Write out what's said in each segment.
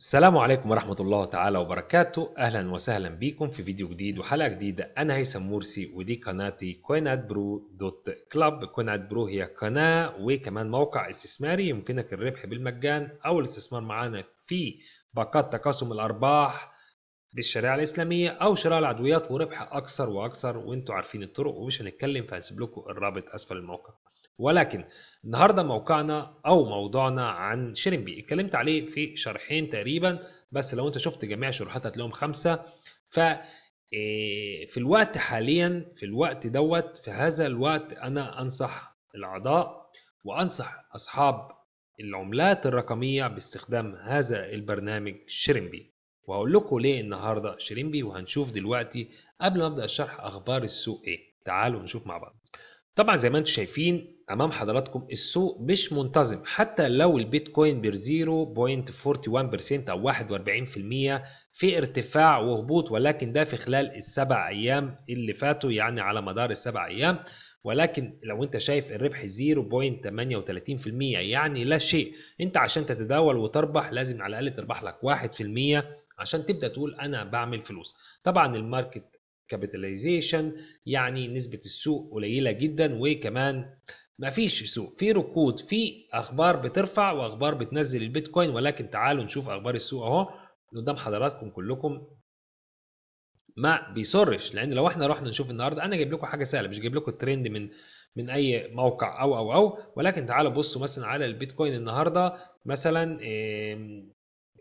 السلام عليكم ورحمة الله تعالى وبركاته أهلا وسهلا بكم في فيديو جديد وحلقة جديدة أنا هيثم مرسي ودي قناتي كوينات برو دوت كلاب كوينات برو هي قناة وكمان موقع استثماري يمكنك الربح بالمجان أو الاستثمار معانا في باقات تقاسم الأرباح بالشريعة الإسلامية أو شراء العدويات وربح أكثر وأكثر وأنتوا عارفين الطرق ومش هنتكلم فهسيب لكم الرابط أسفل الموقع ولكن النهاردة موقعنا أو موضوعنا عن شيرينبي اتكلمت عليه في شرحين تقريبا بس لو أنت شفت جميع شروحات هتلاقيهم خمسة ف آه، في الوقت حاليا في الوقت دوت في هذا الوقت أنا أنصح الأعضاء وأنصح أصحاب العملات الرقمية باستخدام هذا البرنامج شيرينبي وهقول لكم ليه النهاردة شيرينبي وهنشوف دلوقتي قبل ما أبدأ الشرح أخبار السوق إيه تعالوا نشوف مع بعض طبعا زي ما انتم شايفين امام حضراتكم السوق مش منتظم حتى لو البيتكوين بير 0.41% او 41% في ارتفاع وهبوط ولكن ده في خلال السبع ايام اللي فاتوا يعني على مدار السبع ايام ولكن لو انت شايف الربح 0.38% يعني لا شيء انت عشان تتداول وتربح لازم على الاقل تربح لك 1% عشان تبدا تقول انا بعمل فلوس طبعا الماركت كابيتاليزيشن يعني نسبة السوق قليلة جدا وكمان ما فيش سوق في ركود في اخبار بترفع واخبار بتنزل البيتكوين ولكن تعالوا نشوف اخبار السوق اهو قدام حضراتكم كلكم ما بيصرش لان لو احنا رحنا نشوف النهارده انا جايب لكم حاجه سهله مش جايب لكم الترند من من اي موقع او او او ولكن تعالوا بصوا مثلا على البيتكوين النهارده مثلا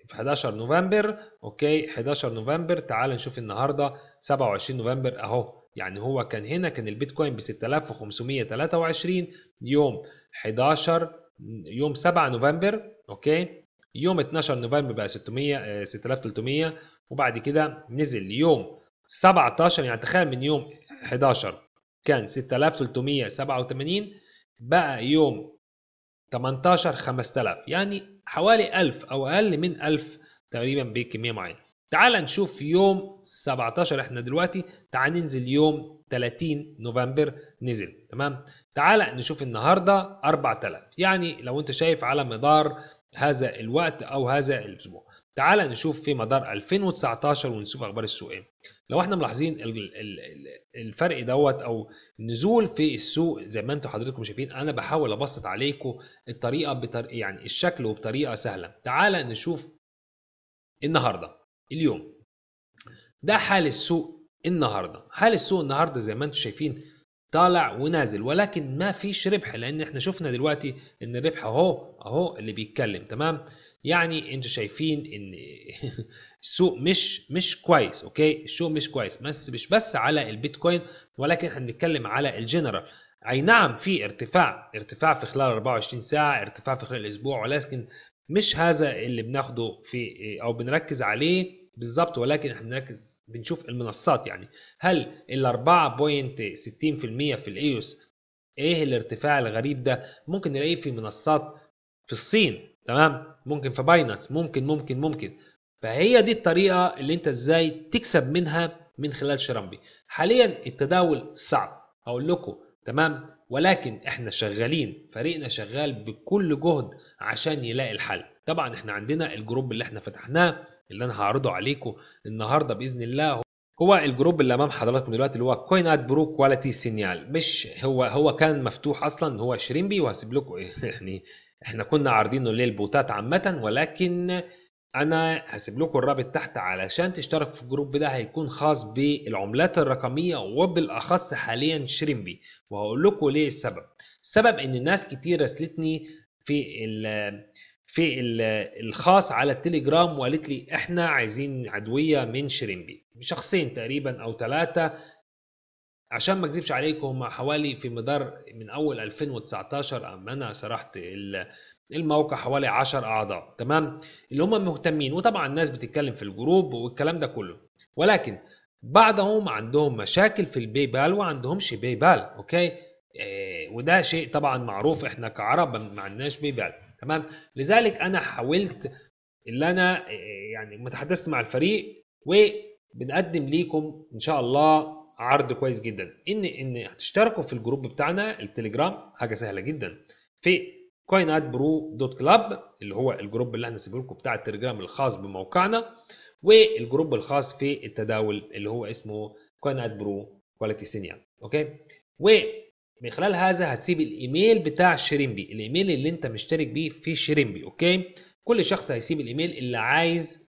في 11 نوفمبر اوكي 11 نوفمبر تعال نشوف النهارده 27 نوفمبر اهو يعني هو كان هنا كان البيتكوين ب 6523 يوم 11 يوم 7 نوفمبر اوكي يوم 12 نوفمبر بقى 600 6300 آه، وبعد كده نزل يوم 17 يعني تخيل من يوم 11 كان 6387 بقى يوم 18 5000 يعني حوالي 1000 او اقل من 1000 تقريبا بكميه معينه تعال نشوف يوم 17 احنا دلوقتي تعال ننزل يوم 30 نوفمبر نزل تمام تعال نشوف النهارده 4000 يعني لو انت شايف على مدار هذا الوقت او هذا الاسبوع تعال نشوف في مدار 2019 ونشوف اخبار السوق ايه لو احنا ملاحظين الفرق دوت او النزول في السوق زي ما انتم حضراتكم شايفين انا بحاول ابسط عليكم الطريقه يعني الشكل وبطريقه سهله تعال نشوف النهارده اليوم ده حال السوق النهارده حال السوق النهارده زي ما انتم شايفين طالع ونازل ولكن ما فيش ربح لان احنا شفنا دلوقتي ان الربح اهو اهو اللي بيتكلم تمام يعني انتوا شايفين ان السوق مش مش كويس اوكي السوق مش كويس بس مش بس على البيتكوين ولكن احنا بنتكلم على الجنرال اي نعم في ارتفاع ارتفاع في خلال 24 ساعه ارتفاع في خلال الاسبوع ولكن مش هذا اللي بناخده في او بنركز عليه بالظبط ولكن احنا بنركز بنشوف المنصات يعني هل ال 4.60% في الايوس ايه الارتفاع الغريب ده ممكن نلاقيه في منصات في الصين تمام ممكن في باينانس ممكن ممكن ممكن فهي دي الطريقه اللي انت ازاي تكسب منها من خلال شرامبي حاليا التداول صعب هقول لكم تمام ولكن احنا شغالين فريقنا شغال بكل جهد عشان يلاقي الحل طبعا احنا عندنا الجروب اللي احنا فتحناه اللي انا هعرضه عليكم النهارده باذن الله هو الجروب اللي امام حضراتكم دلوقتي اللي هو كوين ات برو كواليتي سينيال مش هو هو كان مفتوح اصلا هو 20 بي وهسيب لكم يعني احنا كنا عارضينه للبوتات عامه ولكن انا هسيب لكم الرابط تحت علشان تشتركوا في الجروب ده هيكون خاص بالعملات الرقميه وبالاخص حاليا شريمبي وهقول لكم ليه السبب السبب ان ناس كتير راسلتني في في الخاص على التليجرام وقالت لي احنا عايزين عدويه من شريمبي شخصين تقريبا او ثلاثه عشان ما اكذبش عليكم هم حوالي في مدار من اول 2019 اما انا سرحت الموقع حوالي 10 اعضاء تمام اللي هم مهتمين وطبعا الناس بتتكلم في الجروب والكلام ده كله ولكن بعضهم عندهم مشاكل في البي بال وعندهمش بي بال اوكي آه، وده شيء طبعا معروف احنا كعرب ما عندناش بيه تمام لذلك انا حاولت اللي انا آه، يعني ما تحدثت مع الفريق وبنقدم ليكم ان شاء الله عرض كويس جدا ان ان هتشتركوا في الجروب بتاعنا التليجرام حاجه سهله جدا في كوين اد برو دوت كلاب اللي هو الجروب اللي احنا سيبه لكم بتاع التليجرام الخاص بموقعنا والجروب الخاص في التداول اللي هو اسمه كوين اد برو كواليتي سينيا اوكي من خلال هذا هتسيب الايميل بتاع شيرينبي الايميل اللي انت مشترك بيه في شيرينبي اوكي كل شخص هيسيب الايميل اللي عايز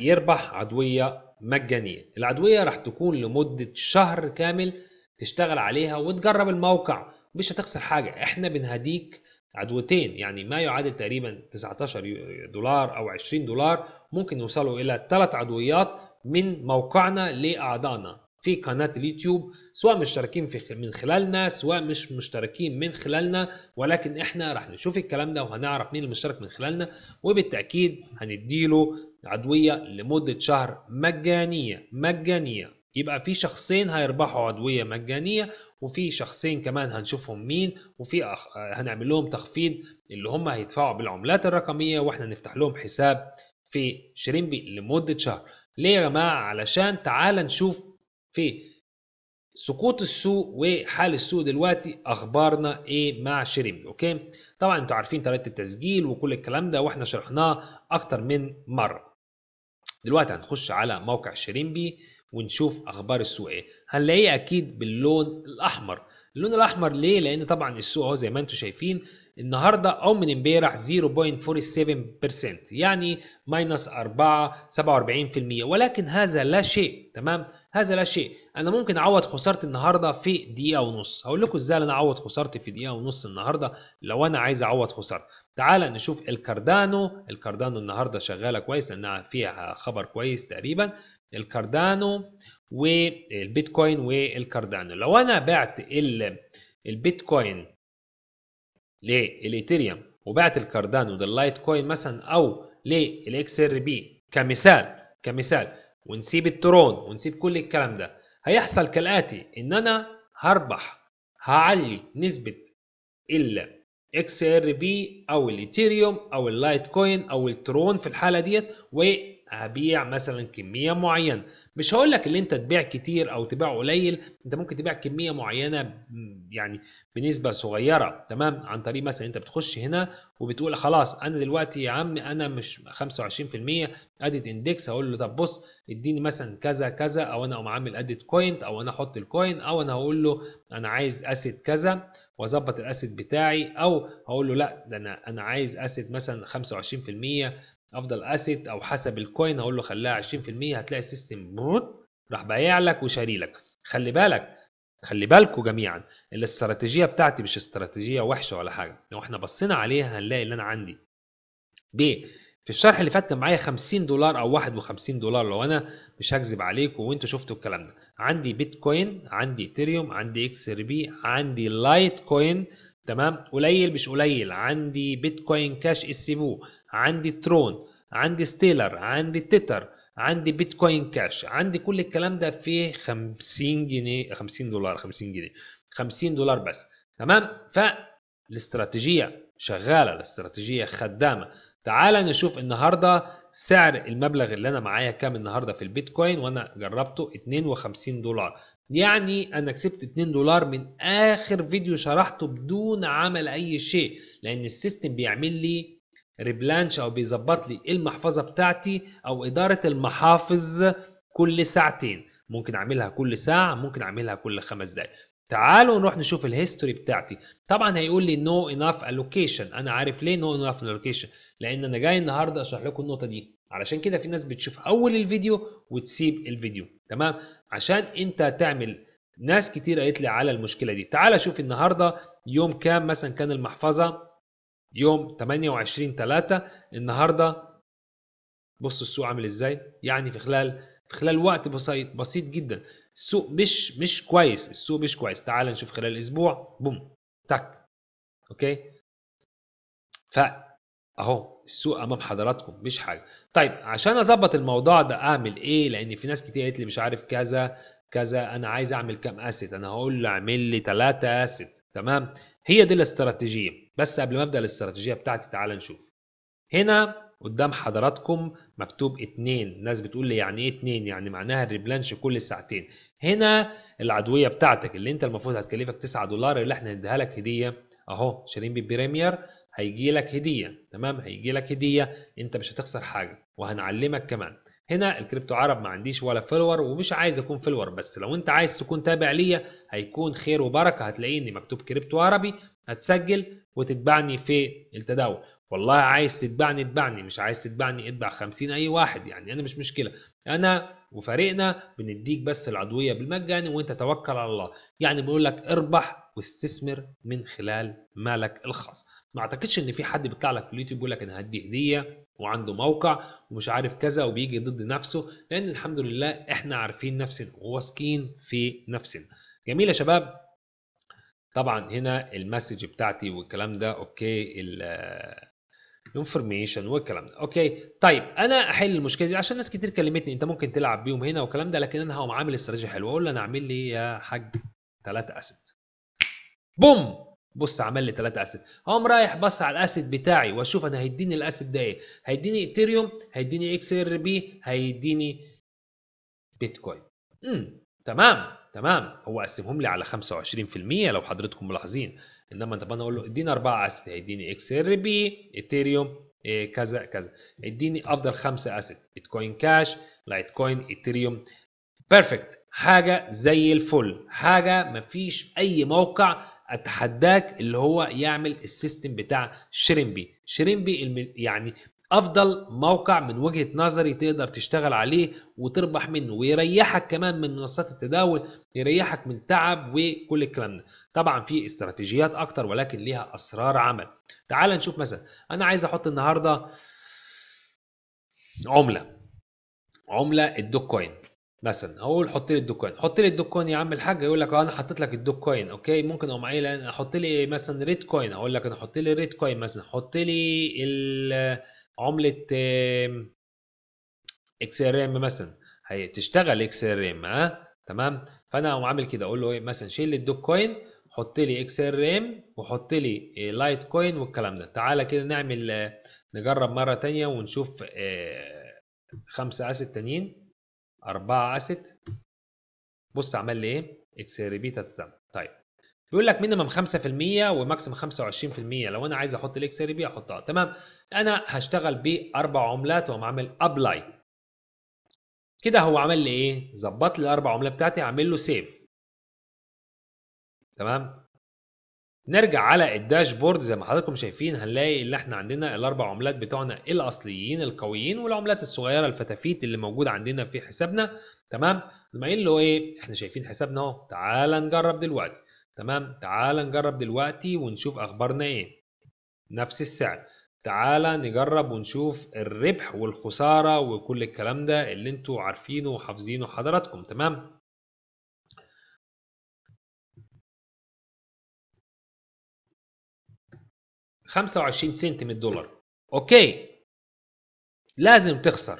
يربح عضويه مجانيه العضويه راح تكون لمده شهر كامل تشتغل عليها وتجرب الموقع مش هتخسر حاجه احنا بنهديك عدوتين يعني ما يعادل تقريبا 19 دولار او 20 دولار ممكن يوصلوا الى ثلاث عدويات من موقعنا لاعضائنا في قناة اليوتيوب سواء مشتركين في من خلالنا سواء مش مشتركين من خلالنا ولكن احنا راح نشوف الكلام ده وهنعرف مين المشترك من خلالنا وبالتأكيد هنديله عضوية لمدة شهر مجانية مجانية يبقى في شخصين هيربحوا عضوية مجانية وفي شخصين كمان هنشوفهم مين وفي أخ... هنعمل لهم تخفيض اللي هم هيدفعوا بالعملات الرقمية واحنا نفتح لهم حساب في شريمبي لمدة شهر ليه يا جماعة علشان تعال نشوف في سقوط السوق وحال السوق دلوقتي اخبارنا ايه مع شريمب اوكي طبعا انتوا عارفين طريقه التسجيل وكل الكلام ده واحنا شرحناه اكتر من مره دلوقتي هنخش على موقع شريمبي ونشوف اخبار السوق ايه هنلاقيه اكيد باللون الاحمر اللون الاحمر ليه لان طبعا السوق اهو زي ما انتم شايفين النهارده او من امبارح 0.47% يعني ماينس 4 47% ولكن هذا لا شيء تمام هذا لا شيء انا ممكن اعوض خسارتي النهارده في دقيقه ونص هقول لكم ازاي انا اعوض خسارتي في دقيقه ونص النهارده لو انا عايز اعوض خسارتي تعال نشوف الكاردانو الكاردانو النهارده شغاله كويس لانها فيها خبر كويس تقريبا الكاردانو والبيتكوين والكاردانو لو انا بعت البيتكوين للإيثيريوم وبعت الكاردانو لللايت كوين مثلا أو للإكس ار بي كمثال كمثال ونسيب الترون ونسيب كل الكلام ده هيحصل كالآتي إن أنا هربح هعلي نسبة ال بي أو الإيثيريوم أو اللايت كوين أو الترون في الحالة ديت ابيع مثلا كميه معينه مش هقول لك اللي انت تبيع كتير او تبيع قليل انت ممكن تبيع كميه معينه يعني بنسبه صغيره تمام عن طريق مثلا انت بتخش هنا وبتقول خلاص انا دلوقتي يا عم انا مش 25% اديت اندكس هقول له طب بص اديني مثلا كذا كذا او انا اقوم عامل اديت كوينت او انا احط الكوين او انا هقول له انا عايز اسيت كذا واظبط الاسيت بتاعي او هقول له لا ده انا انا عايز اسيت مثلا 25% افضل اسيت او حسب الكوين اقول له خليها 20% هتلاقي السيستم بروت راح بايع لك وشاري لك خلي بالك خلي بالكم جميعا الاستراتيجيه بتاعتي مش استراتيجيه وحشه ولا حاجه لو احنا بصينا عليها هنلاقي اللي انا عندي ب في الشرح اللي فات كان معايا 50 دولار او 51 دولار لو انا مش هكذب عليكم وانتوا شفتوا الكلام ده عندي بيتكوين عندي ايثيريوم عندي اكس ار بي عندي لايت كوين تمام قليل مش قليل عندي بيتكوين كاش اس بو عندي ترون عندي ستيلر عندي تيتر عندي بيتكوين كاش عندي كل الكلام ده في 50 جنيه 50 دولار 50 جنيه 50 دولار بس تمام فالاستراتيجيه شغاله الاستراتيجيه خدامه تعال نشوف النهارده سعر المبلغ اللي انا معايا كام النهارده في البيتكوين وانا جربته 52 دولار يعني انا كسبت 2 دولار من اخر فيديو شرحته بدون عمل اي شيء لان السيستم بيعمل لي ريبلانش او بيظبط لي المحفظه بتاعتي او اداره المحافظ كل ساعتين ممكن اعملها كل ساعه ممكن اعملها كل خمس دقائق تعالوا نروح نشوف الهيستوري بتاعتي طبعا هيقول لي نو اناف الوكيشن انا عارف ليه نو اناف الوكيشن لان انا جاي النهارده اشرح لكم النقطه دي علشان كده في ناس بتشوف اول الفيديو وتسيب الفيديو تمام عشان انت تعمل ناس كتير قالت لي على المشكله دي تعال شوف النهارده يوم كام مثلا كان المحفظه يوم 28 3 النهارده بص السوق عامل ازاي يعني في خلال في خلال وقت بسيط بسيط جدا السوق مش مش كويس السوق مش كويس تعال نشوف خلال اسبوع بوم تك اوكي ف اهو السوق امام حضراتكم مش حاجه طيب عشان اظبط الموضوع ده اعمل ايه لان في ناس كتير قالت لي مش عارف كذا كذا انا عايز اعمل كام اسيت انا هقول له اعمل لي 3 اسيت تمام هي دي الاستراتيجيه بس قبل ما ابدا الاستراتيجيه بتاعتي تعال نشوف هنا قدام حضراتكم مكتوب اتنين ناس بتقول لي يعني ايه اتنين يعني معناها الريبلانش كل ساعتين هنا العدويه بتاعتك اللي انت المفروض هتكلفك 9 دولار اللي احنا هنديها لك هديه اهو شارين بريمير هيجي لك هديه تمام هيجي لك هديه انت مش هتخسر حاجه وهنعلمك كمان هنا الكريبتو عرب ما عنديش ولا فلور ومش عايز اكون فلور بس لو انت عايز تكون تابع ليا هيكون خير وبركه هتلاقيني مكتوب كريبتو عربي هتسجل وتتبعني في التداول والله عايز تتبعني اتبعني مش عايز تتبعني اتبع 50 اي واحد يعني انا مش مشكله انا وفريقنا بنديك بس العضويه بالمجاني وانت توكل على الله يعني بقول لك اربح واستثمر من خلال مالك الخاص ما اعتقدش ان في حد بيطلع لك في اليوتيوب يقول لك انا هدي هديه وعنده موقع ومش عارف كذا وبيجي ضد نفسه لان الحمد لله احنا عارفين نفسنا وواثقين في نفسنا جميل يا شباب طبعا هنا المسج بتاعتي والكلام ده اوكي الانفورميشن والكلام ده اوكي طيب انا احل المشكله دي عشان ناس كتير كلمتني انت ممكن تلعب بيهم هنا والكلام ده لكن انا هقوم عامل استراتيجيه حلوه اقول له انا اعمل لي يا حاج ثلاثه اسد بوم بص عمل لي ثلاثة اسيد هقوم رايح بص على الاسيد بتاعي واشوف انا هيديني الاسيد ده ايه هيديني ايثيريوم هيديني اكس ار بي هيديني بيتكوين امم تمام تمام هو قسمهم لي على 25% لو حضرتكم ملاحظين انما طب انا اقول له اديني اربعه اسيد هيديني اكس ار بي ايثيريوم إيه، كذا كذا اديني افضل خمسة اسيد بيتكوين كاش لايت كوين ايثيريوم بيرفكت حاجه زي الفل حاجه مفيش اي موقع اتحداك اللي هو يعمل السيستم بتاع شريمبي شريمبي يعني افضل موقع من وجهه نظري تقدر تشتغل عليه وتربح منه ويريحك كمان من منصات التداول يريحك من تعب وكل الكلام ده طبعا في استراتيجيات اكتر ولكن ليها اسرار عمل تعال نشوف مثلا انا عايز احط النهارده عمله عمله الدوكوين مثلا اقول حط لي الدوكوين حط لي الدوكوين يا عم الحاج يقول لك انا حطيت لك الدوكوين اوكي ممكن اقوم قايل احط لي مثلا ريت كوين اقول لك انا حط لي ريت كوين مثلا حط لي عمله اكس ار ام مثلا تشتغل اكس ار ام ها آه؟ تمام فانا اقوم عامل كده اقول له ايه مثلا شيل لي الدوكوين حط لي اكس ار ام وحط لي لايت كوين والكلام ده تعالى كده نعمل آه، نجرب مره ثانيه ونشوف آه، خمسة اسد تانيين 4 اسيت بص عمل لي ايه اكسيربيتا تتم طيب بيقول لك مينيمم 5% وماكسيمم 25% لو انا عايز احط بي احطها تمام انا هشتغل باربع عملات واقوم عامل ابلاي كده هو عمل لي ايه ظبط لي الاربع عملات بتاعتي عامل له سيف تمام نرجع على الداشبورد زي ما حضراتكم شايفين هنلاقي اللي احنا عندنا الاربع عملات بتوعنا الاصليين القويين والعملات الصغيره الفتافيت اللي موجود عندنا في حسابنا تمام نقوم قايل له ايه احنا شايفين حسابنا اهو تعال نجرب دلوقتي تمام تعال نجرب دلوقتي ونشوف اخبارنا ايه نفس السعر تعال نجرب ونشوف الربح والخساره وكل الكلام ده اللي انتوا عارفينه وحافظينه حضراتكم تمام 25 سنت من الدولار اوكي لازم تخسر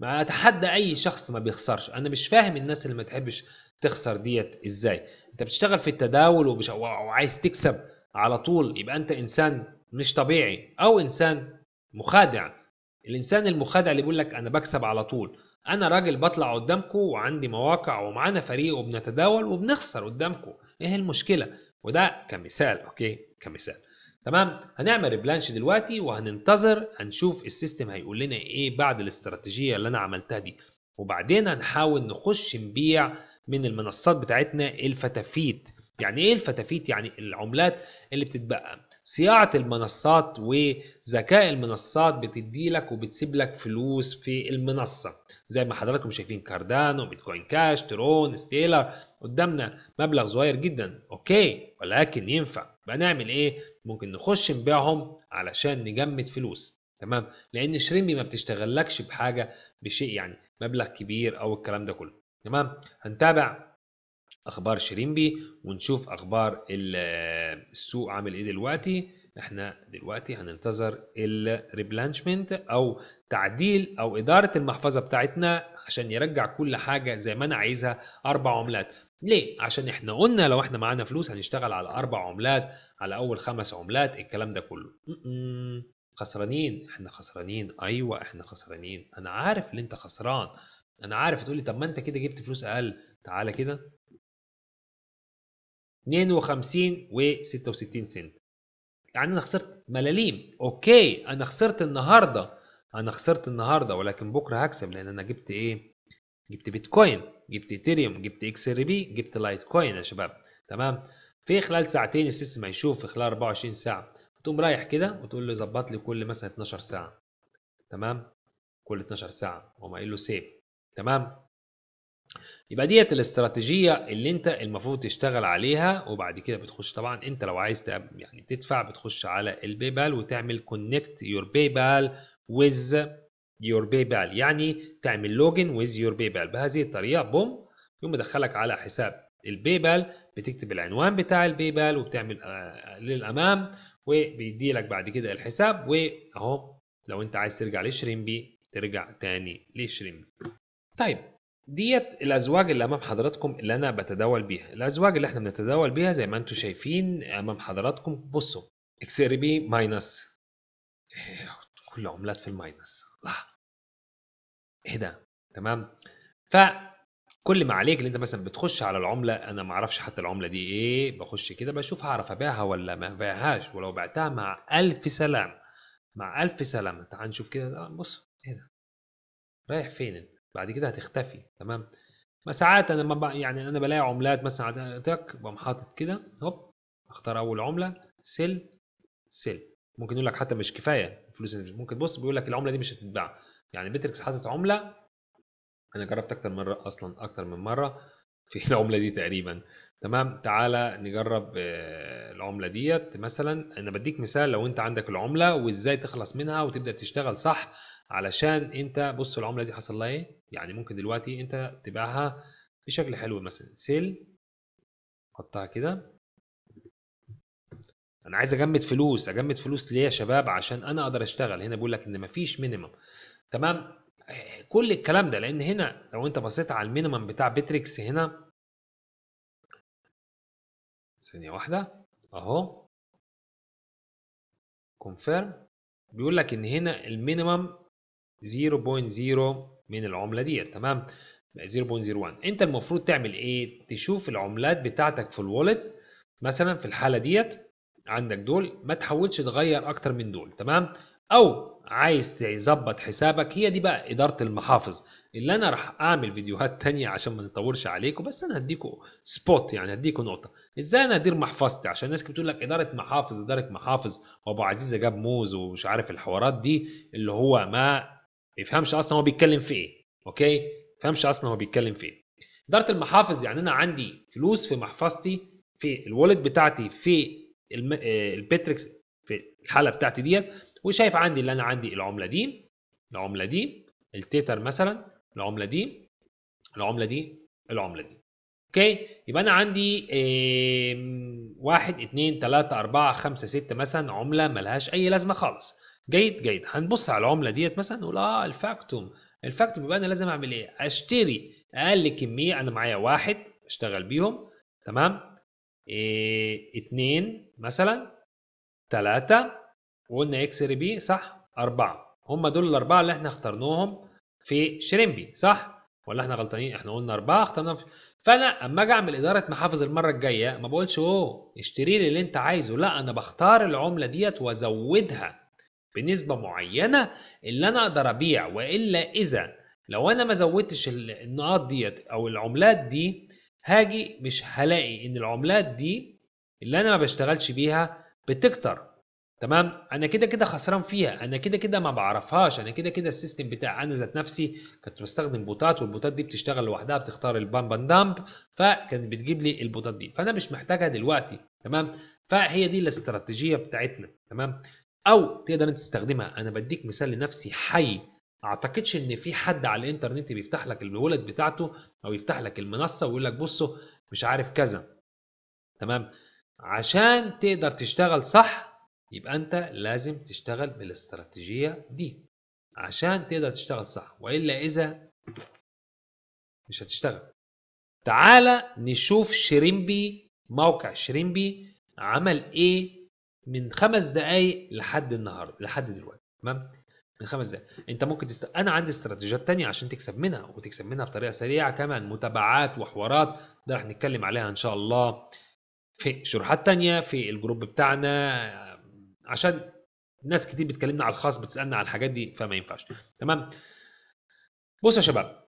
ما اتحدى اي شخص ما بيخسرش انا مش فاهم الناس اللي ما تحبش تخسر ديت ازاي انت بتشتغل في التداول وبش... وعايز تكسب على طول يبقى انت انسان مش طبيعي او انسان مخادع الانسان المخادع اللي بيقول لك انا بكسب على طول انا راجل بطلع قدامكم وعندي مواقع ومعانا فريق وبنتداول وبنخسر قدامكم ايه المشكله وده كمثال اوكي كمثال تمام هنعمل بلانش دلوقتي وهننتظر هنشوف السيستم هيقول لنا ايه بعد الاستراتيجيه اللي انا عملتها دي وبعدين هنحاول نخش نبيع من المنصات بتاعتنا الفتافيت يعني ايه الفتافيت يعني العملات اللي بتتبقى صياعه المنصات وذكاء المنصات بتدي لك وبتسيب لك فلوس في المنصه زي ما حضراتكم شايفين كاردانو بيتكوين كاش ترون ستيلر قدامنا مبلغ صغير جدا اوكي ولكن ينفع يبقى نعمل ايه ممكن نخش نبيعهم علشان نجمد فلوس تمام لان شريمبي ما بتشتغلكش بحاجه بشيء يعني مبلغ كبير او الكلام ده كله تمام هنتابع اخبار شريمبي ونشوف اخبار السوق عامل ايه دلوقتي احنا دلوقتي هننتظر الريبلانشمنت او تعديل او اداره المحفظه بتاعتنا عشان يرجع كل حاجه زي ما انا عايزها اربع عملات ليه؟ عشان احنا قلنا لو احنا معانا فلوس هنشتغل على اربع عملات على اول خمس عملات الكلام ده كله خسرانين احنا خسرانين ايوه احنا خسرانين انا عارف ان انت خسران انا عارف تقول لي طب ما انت كده جبت فلوس اقل تعالى كده 52 و 66 سنت يعني انا خسرت ملاليم اوكي انا خسرت النهارده انا خسرت النهارده ولكن بكره هكسب لان انا جبت ايه جبت بيتكوين جبت ايثيريوم جبت اكس ار بي جبت لايت كوين يا شباب تمام في خلال ساعتين السيستم هيشوف في خلال 24 ساعه تقوم رايح كده وتقول له ظبط لي كل مثلا 12 ساعه تمام كل 12 ساعه وما قايل له سيف تمام يبقى ديت الاستراتيجيه اللي انت المفروض تشتغل عليها وبعد كده بتخش طبعا انت لو عايز يعني تدفع بتخش على الباي بال وتعمل كونكت يور باي بال ويز يور باي بال يعني تعمل لوجن ويز يور باي بال بهذه الطريقه بوم يقوم مدخلك على حساب الباي بال بتكتب العنوان بتاع الباي بال وبتعمل آه، آه، للامام وبيدي لك بعد كده الحساب واهو لو انت عايز ترجع لشريمبي ترجع تاني لشريمبي طيب ديت الازواج اللي امام حضراتكم اللي انا بتداول بيها الازواج اللي احنا بنتداول بيها زي ما انتم شايفين امام حضراتكم بصوا اكس ار بي ماينس كل عملات في الماينس الله هنا تمام فكل ما عليك اللي انت مثلا بتخش على العمله انا ما اعرفش حتى العمله دي ايه بخش كده بشوف هعرف ابيعها ولا ما ابيعهاش ولو بعتها مع الف سلام مع الف سلامه تعال نشوف كده آه، بص هنا إيه رايح فين انت بعد كده هتختفي تمام ما ساعات انا ما يعني انا بلاقي عملات مثلا تك بقوم حاطط كده هوب اختار اول عمله سيل سيل ممكن يقول لك حتى مش كفايه الفلوس ممكن بص بيقول لك العمله دي مش هتتباع يعني متريكس حاطط عمله انا جربت اكتر مره اصلا اكتر من مره في العمله دي تقريبا تمام تعالى نجرب آه، العمله ديت مثلا انا بديك مثال لو انت عندك العمله وازاي تخلص منها وتبدا تشتغل صح علشان انت بص العمله دي حصل لها ايه يعني ممكن دلوقتي انت تبيعها بشكل حلو مثلا سيل حطها كده انا عايز اجمد فلوس اجمد فلوس ليه يا شباب عشان انا اقدر اشتغل هنا بيقول لك ان مفيش مينيمم تمام آه، كل الكلام ده لان هنا لو انت بصيت على المينيمم بتاع بيتريكس هنا ثانيه واحده اهو كونفيرم بيقول لك ان هنا المينيمم 0.0 من العمله ديت تمام 0.01 انت المفروض تعمل ايه تشوف العملات بتاعتك في الوالت مثلا في الحاله ديت عندك دول ما تحاولش تغير اكتر من دول تمام او عايز تظبط حسابك هي دي بقى إدارة المحافظ اللي أنا راح أعمل فيديوهات تانية عشان ما نطورش عليكم بس أنا هديكوا سبوت يعني هديكوا نقطة إزاي أنا أدير محفظتي عشان الناس بتقول لك إدارة محافظ إدارة محافظ وأبو عزيزة جاب موز ومش عارف الحوارات دي اللي هو ما يفهمش أصلا هو بيتكلم في إيه أوكي ما يفهمش أصلا هو بيتكلم في إيه إدارة المحافظ يعني أنا عندي فلوس في محفظتي في الوالد بتاعتي في البيتريكس آه، في الحالة بتاعتي ديت وشايف عندي اللي انا عندي العمله دي العمله دي التيتر مثلا العمله دي العمله دي العمله دي اوكي يبقى انا عندي واحد اثنين ثلاثة اربعة خمسة ستة مثلا عملة ملهاش اي لازمة خالص جيد جيد هنبص على العملة ديت مثلا نقول اه الفاكتوم الفاكتوم يبقى انا لازم اعمل ايه اشتري اقل كمية انا معايا واحد اشتغل بيهم تمام إيه اتنين مثلا ثلاثة وقلنا اكس بي صح أربعة هم دول الأربعة اللي احنا اخترناهم في شريمبي صح ولا احنا غلطانين احنا قلنا أربعة اخترناهم في... فأنا أما أجي أعمل إدارة محافظ المرة الجاية ما بقولش أوه اشتري لي اللي أنت عايزه لا أنا بختار العملة ديت وأزودها بنسبة معينة اللي أنا أقدر أبيع وإلا إذا لو أنا ما زودتش النقاط ديت أو العملات دي هاجي مش هلاقي إن العملات دي اللي أنا ما بشتغلش بيها بتكتر تمام انا كده كده خسران فيها انا كده كده ما بعرفهاش انا كده كده السيستم بتاع انا ذات نفسي كنت بستخدم بوتات والبوتات دي بتشتغل لوحدها بتختار البامب اند دامب فكانت بتجيب لي البوتات دي فانا مش محتاجها دلوقتي تمام فهي دي الاستراتيجيه بتاعتنا تمام او تقدر انت تستخدمها انا بديك مثال لنفسي حي اعتقدش ان في حد على الانترنت بيفتح لك الولد بتاعته او يفتح لك المنصه ويقول لك بصوا مش عارف كذا تمام عشان تقدر تشتغل صح يبقى أنت لازم تشتغل بالاستراتيجية دي عشان تقدر تشتغل صح وإلا إذا مش هتشتغل تعالى نشوف شريمبي موقع شريمبي عمل إيه من خمس دقايق لحد النهاردة لحد دلوقتي تمام من خمس دقايق انت ممكن تست... انا عندي استراتيجيات تانية عشان تكسب منها وتكسب منها بطريقه سريعه كمان متابعات وحوارات ده رح نتكلم عليها ان شاء الله في شروحات تانية في الجروب بتاعنا عشان ناس كتير بتكلمنا على الخاص بتسالنا على الحاجات دي فما ينفعش تمام بصوا يا شباب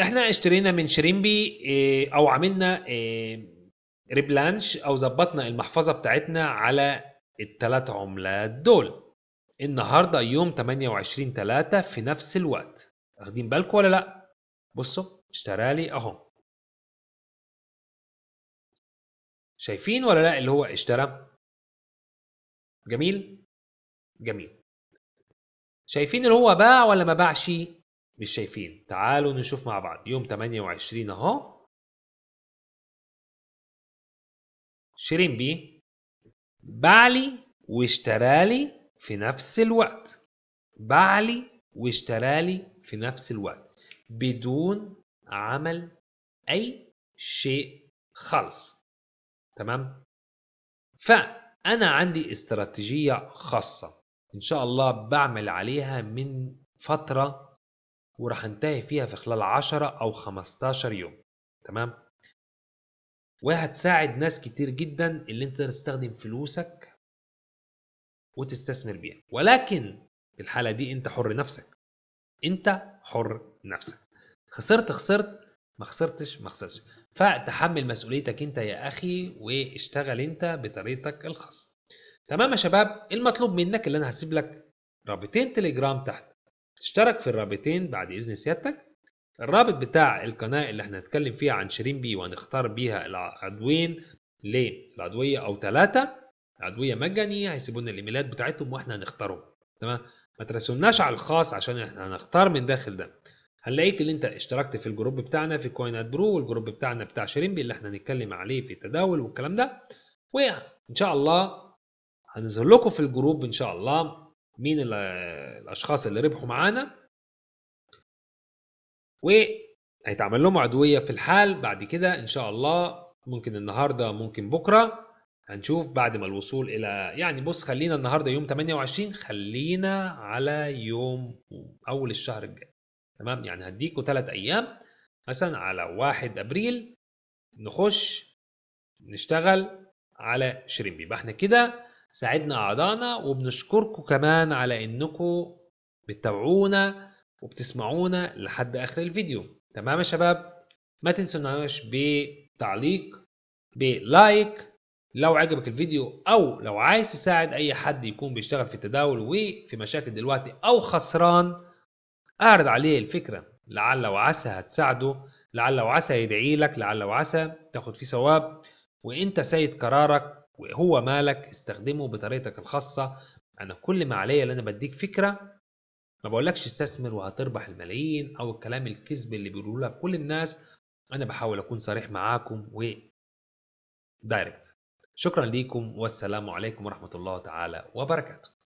احنا اشترينا من شريمبي ايه او عملنا ايه ريبلانش او ظبطنا المحفظه بتاعتنا على التلات عملات دول النهارده يوم 28 3 في نفس الوقت واخدين بالكم ولا لا بصوا اشترى لي اهو شايفين ولا لا اللي هو اشترى جميل جميل شايفين اللي هو باع ولا ما باعش مش شايفين تعالوا نشوف مع بعض يوم 28 اهو شيرين بي باع لي واشترى لي في نفس الوقت باع لي واشترى لي في نفس الوقت بدون عمل اي شيء خالص تمام ف أنا عندي استراتيجية خاصة إن شاء الله بعمل عليها من فترة وراح انتهي فيها في خلال 10 أو 15 يوم تمام وهتساعد ناس كتير جدا اللي انت تستخدم فلوسك وتستثمر بيها ولكن في الحالة دي انت حر نفسك انت حر نفسك خسرت خسرت ما خسرتش ما خسرتش فتحمل مسؤوليتك انت يا اخي واشتغل انت بطريقتك الخاصه تمام يا شباب المطلوب منك اللي انا هسيب لك رابطين تليجرام تحت تشترك في الرابطين بعد اذن سيادتك الرابط بتاع القناه اللي احنا هنتكلم فيها عن شيرين بي وهنختار بيها العضوين للعضويه او ثلاثه عضويه مجانيه هيسيبوا لنا الايميلات بتاعتهم واحنا هنختارهم تمام ما ترسلناش على الخاص عشان احنا هنختار من داخل ده هنلاقيك اللي انت اشتركت في الجروب بتاعنا في كوينات برو والجروب بتاعنا بتاع شيريمبي اللي احنا هنتكلم عليه في التداول والكلام ده وان شاء الله هنظهر لكم في الجروب ان شاء الله مين الاشخاص اللي ربحوا معانا وهيتعمل لهم عضويه في الحال بعد كده ان شاء الله ممكن النهارده ممكن بكره هنشوف بعد ما الوصول الى يعني بص خلينا النهارده يوم 28 خلينا على يوم اول الشهر الجاي تمام يعني هديكوا ثلاث ايام مثلا على 1 ابريل نخش نشتغل على شريمب يبقى احنا كده ساعدنا اعضائنا وبنشكركم كمان على انكم بتتابعونا وبتسمعونا لحد اخر الفيديو تمام يا شباب ما تنسوناش بتعليق بلايك لو عجبك الفيديو او لو عايز تساعد اي حد يكون بيشتغل في التداول وفي مشاكل دلوقتي او خسران اعرض عليه الفكرة لعل وعسى هتساعده لعل وعسى يدعي لك لعل وعسى تاخد فيه ثواب وانت سيد قرارك وهو مالك استخدمه بطريقتك الخاصة انا كل ما عليا ان انا بديك فكرة ما بقولكش استثمر وهتربح الملايين او الكلام الكذب اللي بيقولوه لك كل الناس انا بحاول اكون صريح معاكم و دايركت شكرا ليكم والسلام عليكم ورحمة الله تعالى وبركاته